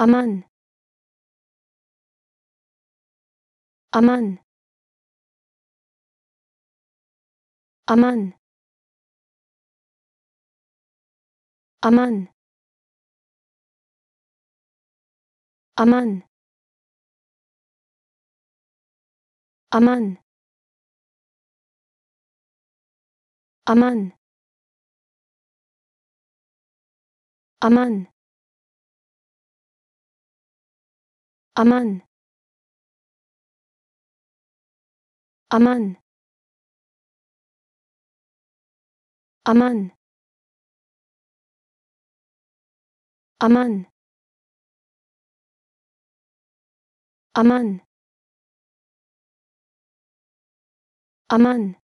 Aman. Aman. Aman. Aman. Aman. Aman. Aman. Aman. Aman. Aman. Aman. Aman. Aman. Aman.